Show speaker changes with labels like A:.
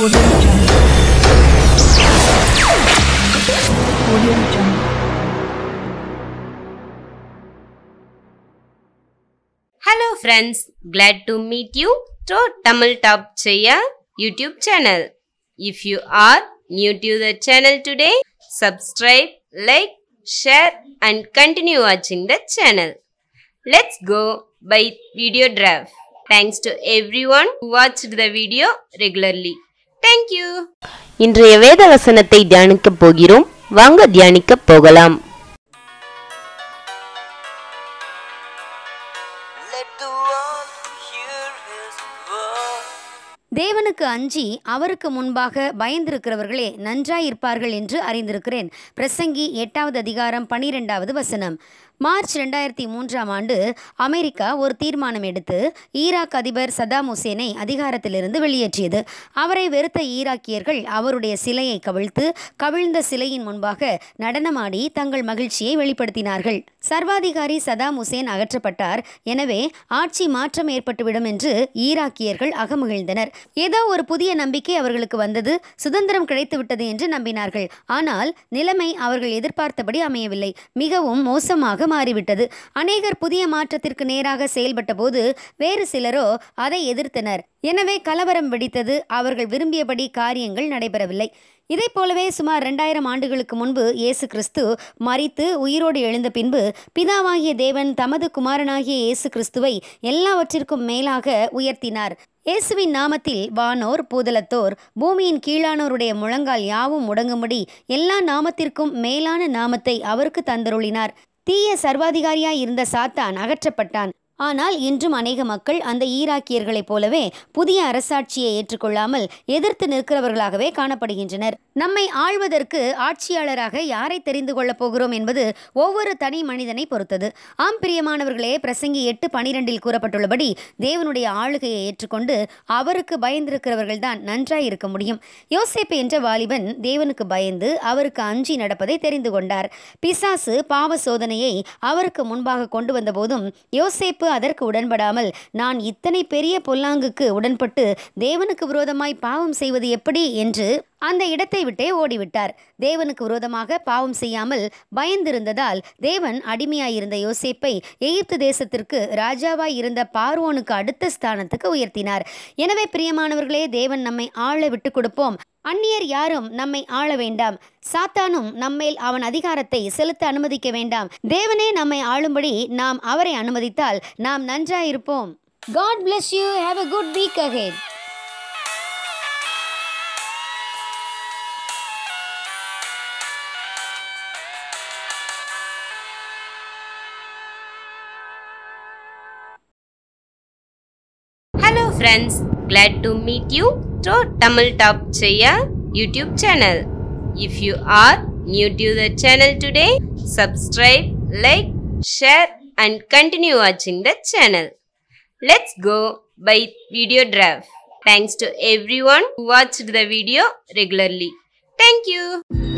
A: Hello
B: friends, glad to meet you through Tamil Top Chaya YouTube channel. If you are new to the channel today, subscribe, like, share and continue watching the channel. Let's go by video draft. Thanks to everyone who watched the video regularly. Thank you இன்றைய வேத வசனத்தை தியானிக்க போகிறோம் வாங்க தியானிக்க போகலாம்
A: Let the world தேவனுக்கு அஞ்சி அவருக்கு முன்பாக பயந்திருக்கிறவர்களே நன்றாயிருப்பார்கள் என்று அறிந்திருக்கிறேன் பிரசங்கி எட்டாவது அதிகாரம் பனிரெண்டாவது வசனம் மார்ச் ரெண்டாயிரத்தி மூன்றாம் ஆண்டு அமெரிக்கா ஒரு தீர்மானம் எடுத்து ஈராக் அதிபர் சதாம் ஹுசேனை அதிகாரத்திலிருந்து வெளியேற்றியது அவரை வெறுத்த ஈராக்கியர்கள் அவருடைய சிலையை கவிழ்த்து கவிழ்ந்த சிலையின் முன்பாக நடனமாடி தங்கள் மகிழ்ச்சியை வெளிப்படுத்தினார்கள் சர்வாதிகாரி சதாம் ஹுசேன் அகற்றப்பட்டார் எனவே ஆட்சி மாற்றம் ஏற்பட்டுவிடும் என்று ஈராக்கியர்கள் அகமகிழ்ந்தனர் ஏதோ ஒரு புதிய நம்பிக்கை அவர்களுக்கு வந்தது சுதந்திரம் கிடைத்துவிட்டது என்று நம்பினார்கள் ஆனால் நிலைமை அவர்கள் எதிர்பார்த்தபடி அமையவில்லை மிகவும் மோசமாக மாறிவிட்டது அநேகர் புதிய மாற்றத்திற்கு நேராக செயல்பட்ட போது வேறு சிலரோ அதை எதிர்த்தனர் எனவே கலவரம் வெடித்தது அவர்கள் விரும்பியபடி காரியங்கள் நடைபெறவில்லை இதை போலவே சுமார் ரெண்டாயிரம் ஆண்டுகளுக்கு முன்பு இயேசு கிறிஸ்து மறித்து உயிரோடு எழுந்த பின்பு பிதாவாகிய தேவன் தமது குமாரனாகிய இயேசு கிறிஸ்துவை எல்லாவற்றிற்கும் மேலாக உயர்த்தினார் இயேசுவின் நாமத்தில் வானோர் பூதலத்தோர் பூமியின் கீழானோருடைய முழங்கால் யாவும் முடங்கும்படி எல்லா நாமத்திற்கும் மேலான நாமத்தை அவருக்கு தந்தருளினார் தீய சர்வாதிகாரியாய் இருந்த சாத்தான் அகற்றப்பட்டான் ஆனால் இன்றும் அநேக மக்கள் அந்த ஈராக்கியர்களைப் போலவே புதிய அரசாட்சியை ஏற்றுக்கொள்ளாமல் எதிர்த்து நிற்கிறவர்களாகவே காணப்படுகின்றனர் நம்மை ஆழ்வதற்கு ஆட்சியாளராக யாரை தெரிந்து கொள்ளப் போகிறோம் என்பது ஒவ்வொரு தனி மனிதனை பொறுத்தது ஆம் பிரியமானவர்களே பிரசங்கி எட்டு பனிரெண்டில் கூறப்பட்டுள்ளபடி தேவனுடைய ஆளுகையை ஏற்றுக்கொண்டு அவருக்கு பயந்திருக்கிறவர்கள்தான் நன்றாய் இருக்க முடியும் யோசேப்பு என்ற வாலிபன் தேவனுக்கு பயந்து அவருக்கு அஞ்சி நடப்பதை தெரிந்து கொண்டார் பிசாசு பாவ சோதனையை அவருக்கு முன்பாக கொண்டு வந்தபோதும் யோசேப்பு அதற்கு உடன்படாமல் நான் இத்தனை பெரிய பொல்லாங்குக்கு உடன்பட்டு தேவனுக்கு விரோதமாய் பாவம் செய்வது எப்படி என்று அந்த இடத்தை விட்டே ஓடிவிட்டார் தேவனுக்கு விரோதமாக பாவம் செய்யாமல் பயந்திருந்ததால் தேவன் அடிமையாயிருந்த யோசேப்பை எகிப்து தேசத்திற்கு ராஜாவாய் இருந்த பார்வோனுக்கு அடுத்த ஸ்தானத்துக்கு உயர்த்தினார் எனவே பிரியமானவர்களே தேவன் நம்மை ஆள விட்டு கொடுப்போம் அந்நியர் யாரும் நம்மை ஆள வேண்டாம் சாத்தானும் நம்மேல் அவன் அதிகாரத்தை செலுத்த அனுமதிக்க வேண்டாம் தேவனே நம்மை ஆளும்படி நாம் அவரை அனுமதித்தால் நாம் நன்றாயிருப்போம் God bless you have a good week again
B: friends, glad to meet you to Tamil Top Chaya YouTube channel. If you are new to the channel today, subscribe, like, share and continue watching the channel. Let's go by video draft. Thanks to everyone who watched the video regularly. Thank you.